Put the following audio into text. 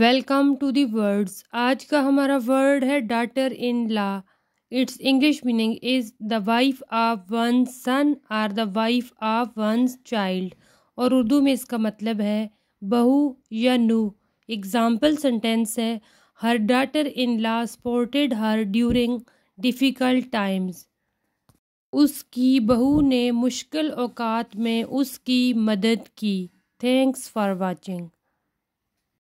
welcome to the words आज का हमारा वर्ड है daughter in law its English meaning is the wife of one son or the wife of one's child और उर्दू में इसका मतलब है बहू या नू एग्ज़ाम्पल सेंटेंस है her daughter in law supported her during difficult times उसकी बहू ने मुश्किल अवकात में उसकी मदद की थैंक्स फॉर वॉचिंग